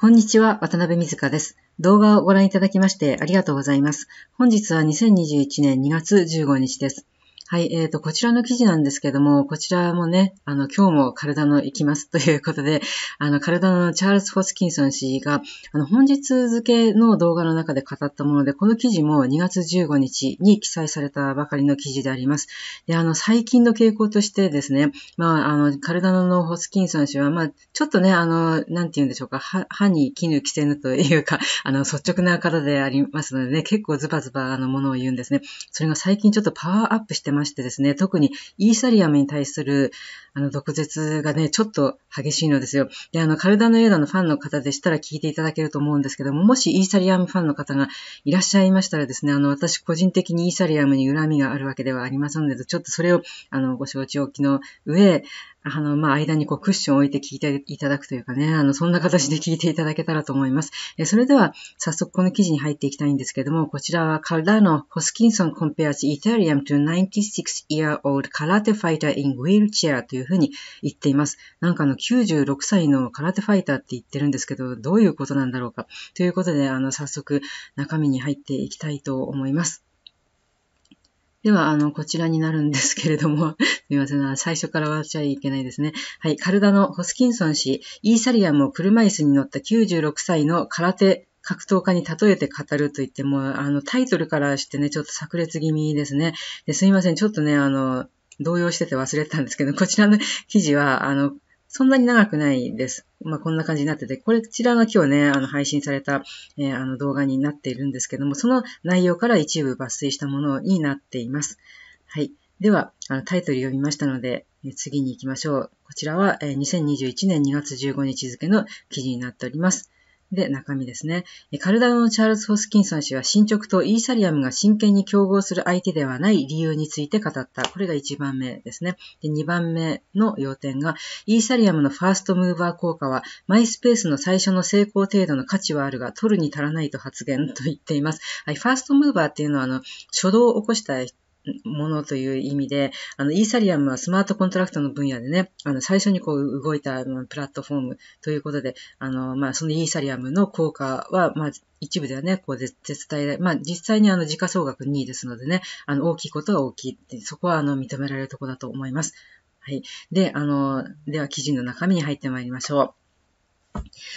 こんにちは、渡辺水香です。動画をご覧いただきましてありがとうございます。本日は2021年2月15日です。はい、えっ、ー、と、こちらの記事なんですけども、こちらもね、あの、今日も体の行きますということで、あの、体のチャールズ・ホスキンソン氏が、あの、本日付の動画の中で語ったもので、この記事も2月15日に記載されたばかりの記事であります。で、あの、最近の傾向としてですね、まあ、あの、体のホスキンソン氏は、まあ、ちょっとね、あの、なんて言うんでしょうか、歯に絹着せぬというか、あの、率直な方でありますのでね、結構ズバズバあのものを言うんですね。それが最近ちょっとパワーアップしてます。ましてですね、特にイーサリアムに対するあの毒舌がね、ちょっと激しいのですよ。で、あの、カルダノエーダのファンの方でしたら聞いていただけると思うんですけども、もしイーサリアムファンの方がいらっしゃいましたらですね、あの、私個人的にイーサリアムに恨みがあるわけではありませんので、ちょっとそれを、あの、ご承知おきの上、あの、まあ、間にこうクッションを置いて聞いていただくというかね、あの、そんな形で聞いていただけたらと思います。えそれでは、早速この記事に入っていきたいんですけども、こちらはカルダーのホスキンソンコンペアチ・ r タリアム・トゥ・ i a n to 96-year-old karate f i g ウィルチェアというふうに言っています。なんかあの、96歳の空手ファイターって言ってるんですけど、どういうことなんだろうか。ということで、あの、早速中身に入っていきたいと思います。では、あの、こちらになるんですけれども、すみません。最初から終わっちゃいけないですね。はい。カルダのホスキンソン氏、イーサリアムを車椅子に乗った96歳の空手格闘家に例えて語ると言っても、あの、タイトルからしてね、ちょっと炸裂気味ですね。ですみません。ちょっとね、あの、動揺してて忘れてたんですけど、こちらの記事は、あの、そんなに長くないです。まあ、こんな感じになってて、こちらが今日ね、あの、配信された、えー、あの、動画になっているんですけども、その内容から一部抜粋したものになっています。はい。では、あのタイトル読みましたので、次に行きましょう。こちらは、えー、2021年2月15日付の記事になっております。で、中身ですね。カルダウン・チャールズ・ホスキンソン氏は進捗とイーサリアムが真剣に競合する相手ではない理由について語った。これが1番目ですね。で2番目の要点が、イーサリアムのファーストムーバー効果は、マイスペースの最初の成功程度の価値はあるが、取るに足らないと発言と言っています。はい、ファーストムーバーっていうのは、あの、初動を起こしたものという意味で、あの、イーサリアムはスマートコントラクトの分野でね、あの、最初にこう動いたプラットフォームということで、あの、まあ、そのイーサリアムの効果は、まあ、一部ではね、こう絶対で、まあ、実際にあの、時価総額2位ですのでね、あの、大きいことは大きいって、そこはあの、認められるところだと思います。はい。で、あの、では記事の中身に入ってまいりましょう。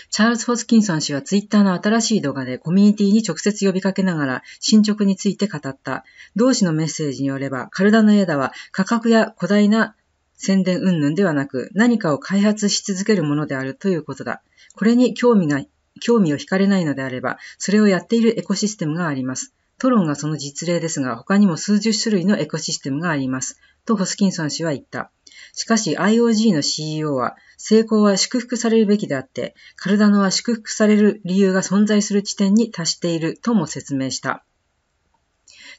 チャールズ・ホスキンソン氏はツイッターの新しい動画でコミュニティに直接呼びかけながら進捗について語った。同氏のメッセージによれば、カルダの枝は価格や古代な宣伝云々ではなく、何かを開発し続けるものであるということだ。これに興味が、興味を惹かれないのであれば、それをやっているエコシステムがあります。トロンがその実例ですが、他にも数十種類のエコシステムがあります。とホスキンソン氏は言った。しかし IOG の CEO は、成功は祝福されるべきであって、カルダノは祝福される理由が存在する地点に達しているとも説明した。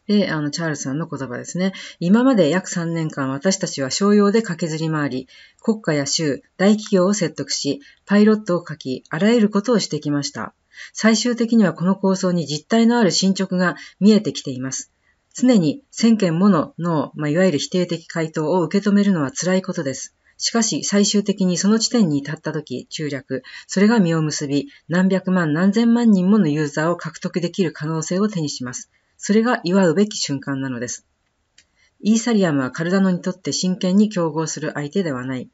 で、あの、チャールズさんの言葉ですね。今まで約3年間私たちは商用で駆けずり回り、国家や州、大企業を説得し、パイロットを書き、あらゆることをしてきました。最終的にはこの構想に実体のある進捗が見えてきています。常に1000件ものの、まあ、いわゆる否定的回答を受け止めるのは辛いことです。しかし最終的にその地点に至った時、中略、それが実を結び、何百万何千万人ものユーザーを獲得できる可能性を手にします。それが祝うべき瞬間なのです。イーサリアムはカルダノにとって真剣に競合する相手ではない。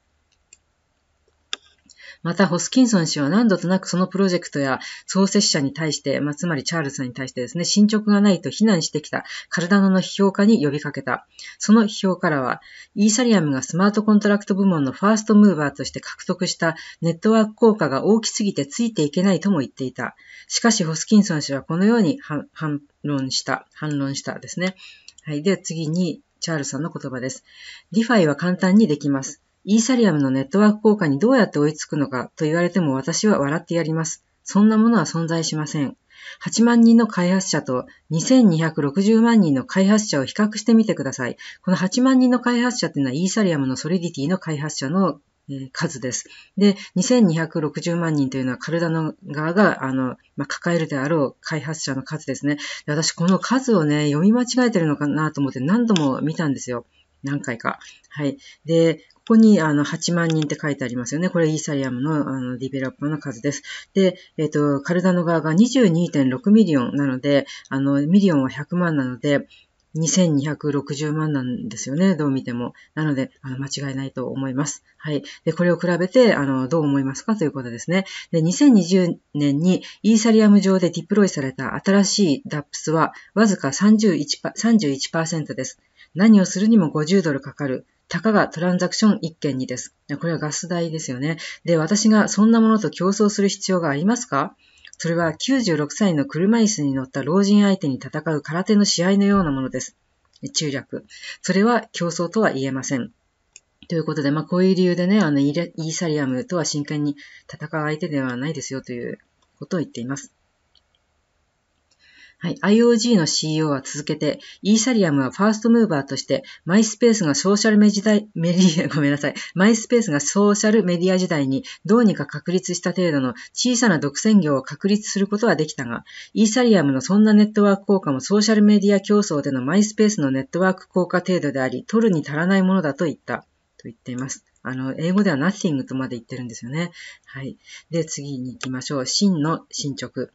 また、ホスキンソン氏は何度となくそのプロジェクトや創設者に対して、まあ、つまりチャールズさんに対してですね、進捗がないと非難してきたカルダノの批評家に呼びかけた。その批評家らは、イーサリアムがスマートコントラクト部門のファーストムーバーとして獲得したネットワーク効果が大きすぎてついていけないとも言っていた。しかし、ホスキンソン氏はこのように反論した、反論したですね。はい。では次に、チャールズさんの言葉です。ディファイは簡単にできます。イーサリアムのネットワーク効果にどうやって追いつくのかと言われても私は笑ってやります。そんなものは存在しません。8万人の開発者と2260万人の開発者を比較してみてください。この8万人の開発者というのはイーサリアムのソリディティの開発者の数です。で、2260万人というのはカルダの側が、あの、まあ、抱えるであろう開発者の数ですね。で私、この数をね、読み間違えてるのかなと思って何度も見たんですよ。何回か。はい。で、ここにあの8万人って書いてありますよね。これイーサリアムのあのディベロッパーの数です。で、えっ、ー、と、カルダノ側が22.6ミリオンなので、あの、ミリオンは100万なので、2260万なんですよね。どう見ても。なので、あの間違いないと思います。はい。で、これを比べて、あの、どう思いますかということですね。で、2020年にイーサリアム上でディプロイされた新しい DAPS は、わずか 31%, 31です。何をするにも50ドルかかる。たかがトランザクション1件にです。これはガス代ですよね。で、私がそんなものと競争する必要がありますかそれは96歳の車椅子に乗った老人相手に戦う空手の試合のようなものです。中略。それは競争とは言えません。ということで、まあ、こういう理由でね、あの、イーサリアムとは真剣に戦う相手ではないですよということを言っています。はい、IOG の CEO は続けて、イーサリアムはファーストムーバーとして、マイスペースがソーシャルメディア、ごめんなさい、マイスペースがソーシャルメディア時代にどうにか確立した程度の小さな独占業を確立することはできたが、イーサリアムのそんなネットワーク効果もソーシャルメディア競争でのマイスペースのネットワーク効果程度であり、取るに足らないものだと言った、と言っています。あの、英語では nothing とまで言ってるんですよね。はい。で、次に行きましょう。真の進捗。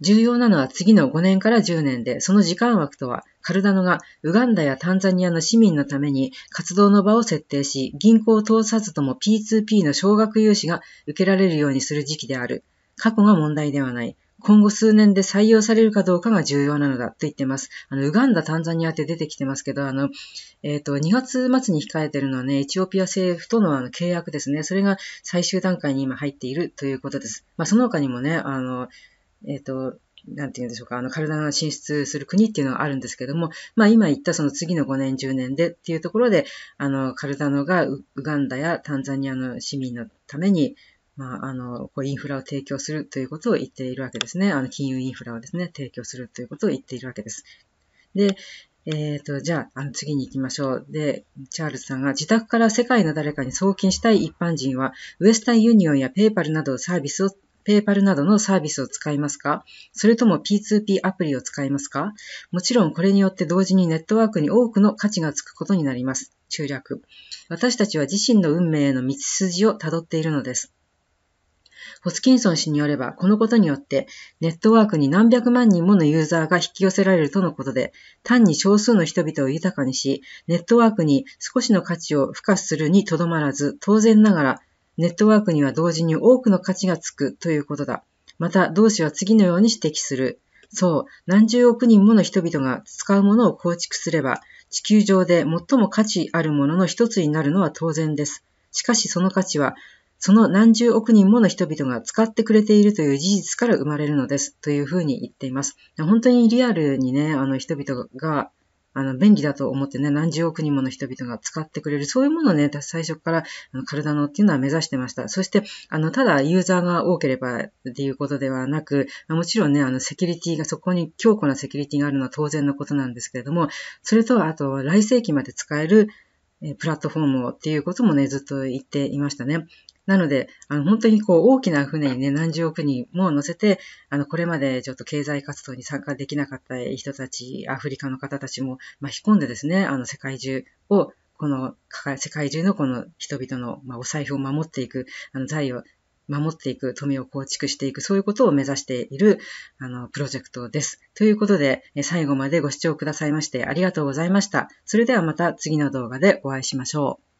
重要なのは次の5年から10年で、その時間枠とは、カルダノがウガンダやタンザニアの市民のために活動の場を設定し、銀行を通さずとも P2P の少額融資が受けられるようにする時期である。過去が問題ではない。今後数年で採用されるかどうかが重要なのだと言ってます。あの、ウガンダ、タンザニアって出てきてますけど、あの、えっ、ー、と、2月末に控えてるのはね、エチオピア政府とのあの契約ですね。それが最終段階に今入っているということです。まあ、その他にもね、あの、えっ、ー、と、なんて言うんでしょうか、あの、体が進出する国っていうのがあるんですけども、まあ今言ったその次の5年、10年でっていうところで、あの、カルダノがウガンダやタンザニアの市民のために、まあ、あの、こうインフラを提供するということを言っているわけですね。あの、金融インフラをですね、提供するということを言っているわけです。で、えっ、ー、と、じゃあ、あの、次に行きましょう。で、チャールズさんが、自宅から世界の誰かに送金したい一般人は、ウエスタンユニオンやペーパルなどサービスをペーパルなどのサービスを使いますかそれとも P2P アプリを使いますかもちろんこれによって同時にネットワークに多くの価値がつくことになります。中略。私たちは自身の運命への道筋をたどっているのです。ホスキンソン氏によれば、このことによって、ネットワークに何百万人ものユーザーが引き寄せられるとのことで、単に少数の人々を豊かにし、ネットワークに少しの価値を付加するにとどまらず、当然ながらネットワークには同時に多くの価値がつくということだ。また、同志は次のように指摘する。そう、何十億人もの人々が使うものを構築すれば、地球上で最も価値あるものの一つになるのは当然です。しかしその価値は、その何十億人もの人々が使ってくれているという事実から生まれるのです。というふうに言っています。本当にリアルにね、あの人々があの、便利だと思ってね、何十億人もの人々が使ってくれる、そういうものをね、最初から、あのカルダノっていうのは目指してました。そして、あの、ただユーザーが多ければっていうことではなく、もちろんね、あの、セキュリティが、そこに強固なセキュリティがあるのは当然のことなんですけれども、それと、あと、来世紀まで使える、え、プラットフォームをっていうこともね、ずっと言っていましたね。なので、あの本当にこう大きな船にね、何十億人も乗せて、あのこれまでちょっと経済活動に参加できなかった人たち、アフリカの方たちも巻き込んでですね、あの世界中を、この世界中のこの人々の、まあ、お財布を守っていく、あの財を守っていく、富を構築していく、そういうことを目指している、あの、プロジェクトです。ということで、最後までご視聴くださいましてありがとうございました。それではまた次の動画でお会いしましょう。